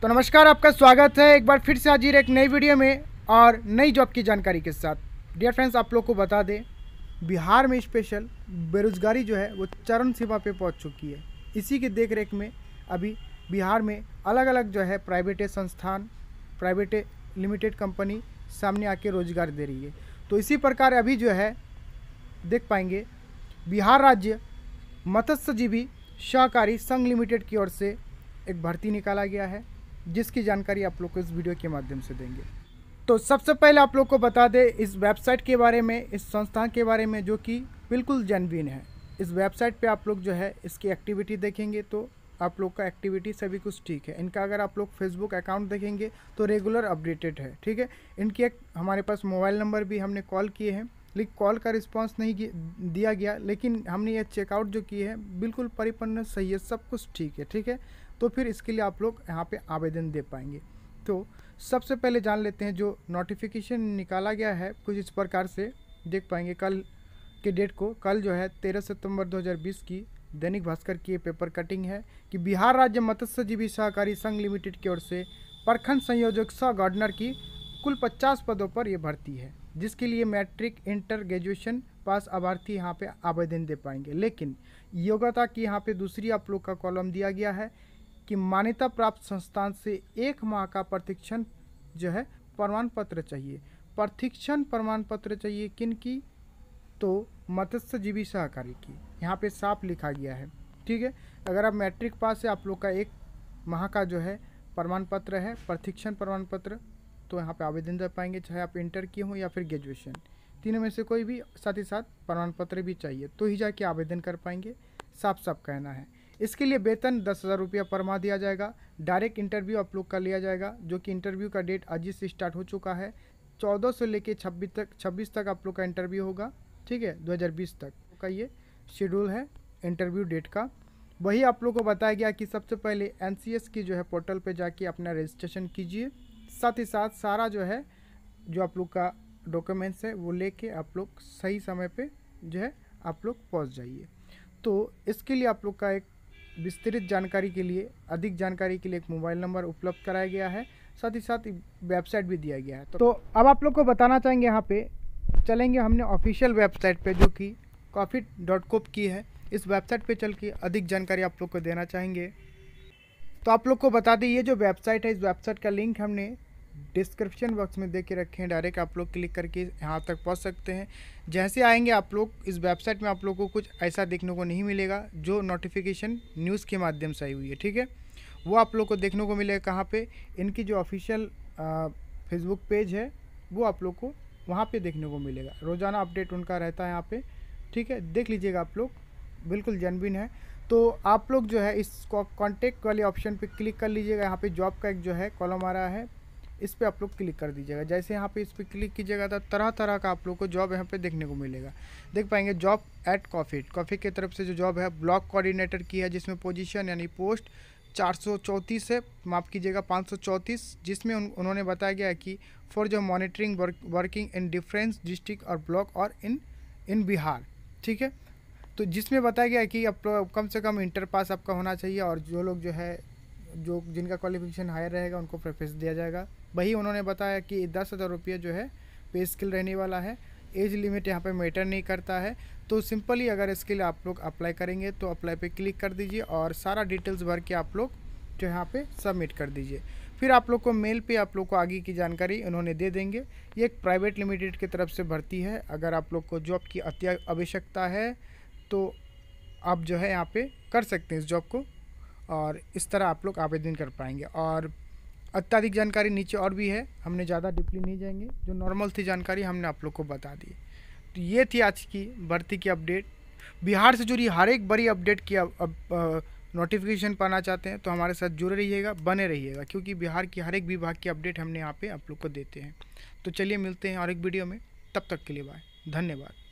तो नमस्कार आपका स्वागत है एक बार फिर से हाजिर एक नई वीडियो में और नई जॉब की जानकारी के साथ डियर फ्रेंड्स आप लोग को बता दें बिहार में स्पेशल बेरोजगारी जो है वो चरण सीमा पे पहुंच चुकी है इसी के देख रेख में अभी बिहार में अलग अलग जो है प्राइवेट संस्थान प्राइवेट लिमिटेड कंपनी सामने आके रोजगार दे रही है तो इसी प्रकार अभी जो है देख पाएंगे बिहार राज्य मत्स्यजीवी सहकारी संघ लिमिटेड की ओर से एक भर्ती निकाला गया है जिसकी जानकारी आप लोग को इस वीडियो के माध्यम से देंगे तो सबसे पहले आप लोग को बता दें इस वेबसाइट के बारे में इस संस्था के बारे में जो कि बिल्कुल जेनविन है इस वेबसाइट पे आप लोग जो है इसकी एक्टिविटी देखेंगे तो आप लोग का एक्टिविटी सभी कुछ ठीक है इनका अगर आप लोग फेसबुक अकाउंट देखेंगे तो रेगुलर अपडेटेड है ठीक है इनके एक हमारे पास मोबाइल नंबर भी हमने कॉल किए हैं लेकिन कॉल का रिस्पांस नहीं दिया गया लेकिन हमने यह चेकआउट जो किए हैं बिल्कुल परिपन्न सही है सब कुछ ठीक है ठीक है तो फिर इसके लिए आप लोग यहाँ पे आवेदन दे पाएंगे तो सबसे पहले जान लेते हैं जो नोटिफिकेशन निकाला गया है कुछ इस प्रकार से देख पाएंगे कल के डेट को कल जो है तेरह सितंबर 2020 की दैनिक भास्कर की पेपर कटिंग है कि बिहार राज्य मत्स्यजीवी सहकारी संघ लिमिटेड की ओर से प्रखंड संयोजक सह गार्डनर की कुल 50 पदों पर यह भर्ती है जिसके लिए मैट्रिक इंटर ग्रेजुएशन पास अभ्यर्थी यहाँ पे आवेदन दे पाएंगे लेकिन योग्यता की यहाँ पे दूसरी आप लोग का कॉलम दिया गया है कि मान्यता प्राप्त संस्थान से एक माह का प्रशिक्षण जो है प्रमाण पत्र चाहिए प्रशिक्षण प्रमाण पत्र चाहिए किन की तो मत्स्यजीवी सहकारी की यहाँ पे साफ लिखा गया है ठीक है अगर आप मैट्रिक पास से आप लोग का एक माह का जो है प्रमाण पत्र है प्रशिक्षण प्रमाण पत्र तो यहाँ पे आवेदन दे पाएंगे चाहे आप इंटर किए हों या फिर ग्रेजुएशन तीनों में से कोई भी साथ ही साथ प्रमाण पत्र भी चाहिए तो ही जाके आवेदन कर पाएंगे साफ साफ कहना है इसके लिए वेतन दस हज़ार रुपया पर माह दिया जाएगा डायरेक्ट इंटरव्यू आप लोग का लिया जाएगा जो कि इंटरव्यू का डेट आज से स्टार्ट हो चुका है चौदह से लेके छब्बीस तक छब्बीस तक आप लोग का इंटरव्यू होगा ठीक है दो तक का ये शेड्यूल है इंटरव्यू डेट का वही आप लोग को बताया गया कि सबसे पहले एन की जो है पोर्टल पर जाके अपना रजिस्ट्रेशन कीजिए साथ ही साथ सारा जो है जो आप लोग का डॉक्यूमेंट्स है वो लेके आप लोग सही समय पे जो है आप लोग पहुंच जाइए तो इसके लिए आप लोग का एक विस्तृत जानकारी के लिए अधिक जानकारी के लिए एक मोबाइल नंबर उपलब्ध कराया गया है साथ ही साथ वेबसाइट भी दिया गया है तो, तो अब आप लोग को बताना चाहेंगे यहाँ पे चलेंगे हमने ऑफिशियल वेबसाइट पे जो कि कॉफी डॉट कॉप की है इस वेबसाइट पे चल के अधिक जानकारी आप लोग को देना चाहेंगे तो आप लोग को बता दें ये जो वेबसाइट है इस वेबसाइट का लिंक हमने डिस्क्रिप्शन बॉक्स में दे के रखे हैं डायरेक्ट आप लोग क्लिक करके यहाँ तक पहुँच सकते हैं जैसे आएंगे आप लोग इस वेबसाइट में आप लोग को कुछ ऐसा देखने को नहीं मिलेगा जो नोटिफिकेशन न्यूज़ के माध्यम से आई हुई है ठीक है वो आप लोग को देखने को मिलेगा कहाँ पर इनकी जो ऑफिशियल फेसबुक पेज है वो आप लोग को वहाँ पर देखने को मिलेगा रोज़ाना अपडेट उनका रहता है यहाँ पे ठीक है देख लीजिएगा आप लोग बिल्कुल जनबिन है तो आप लोग जो है इस कॉन्टेक्ट वाले ऑप्शन पे क्लिक कर लीजिएगा यहाँ पे जॉब का एक जो है कॉलम आ रहा है इस पर आप लोग क्लिक कर दीजिएगा जैसे यहाँ पे इस पर क्लिक कीजिएगा तो तरह तरह का आप लोग को जॉब यहाँ पे देखने को मिलेगा देख पाएंगे जॉब एट कॉफिट कॉफी की तरफ से जो जॉब है ब्लॉक कोऑर्डिनेटर की है जिसमें पोजीशन यानी पोस्ट चार है माफ़ कीजिएगा पाँच जिसमें उन, उन्होंने बताया गया कि फॉर जो monitoring working in difference district और ब्लॉक और इन इन बिहार ठीक है तो जिसमें बताया गया कि आप कम से कम इंटर पास आपका होना चाहिए और जो लोग जो है जो जिनका क्वालिफिकेशन हायर रहेगा उनको प्रेफरेंस दिया जाएगा वही उन्होंने बताया कि दस हज़ार रुपये जो है पे स्किल रहने वाला है एज लिमिट यहाँ पे मैटर नहीं करता है तो सिंपली अगर इसके लिए आप लोग अप्लाई करेंगे तो अप्लाई पे क्लिक कर दीजिए और सारा डिटेल्स भर के आप लोग जो यहाँ पे सबमिट कर दीजिए फिर आप लोग को मेल पे आप लोग को आगे की जानकारी इन्होंने दे देंगे ये एक प्राइवेट लिमिटेड की तरफ से भर्ती है अगर आप लोग को जॉब की अत्या आवश्यकता है तो आप जो है यहाँ पर कर सकते हैं इस जॉब को और इस तरह आप लोग आवेदन कर पाएंगे और अत्यधिक जानकारी नीचे और भी है हमने ज़्यादा डिपली नहीं जाएंगे जो नॉर्मल थी जानकारी हमने आप लोग को बता दी तो ये थी आज की भर्ती की अपडेट बिहार से जुड़ी हर एक बड़ी अपडेट की अब, अब नोटिफिकेशन पाना चाहते हैं तो हमारे साथ जुड़े रहिएगा बने रहिएगा क्योंकि बिहार की हर एक विभाग की अपडेट हमने यहाँ पे आप लोग को देते हैं तो चलिए मिलते हैं और एक वीडियो में तब तक के लिए बाय धन्यवाद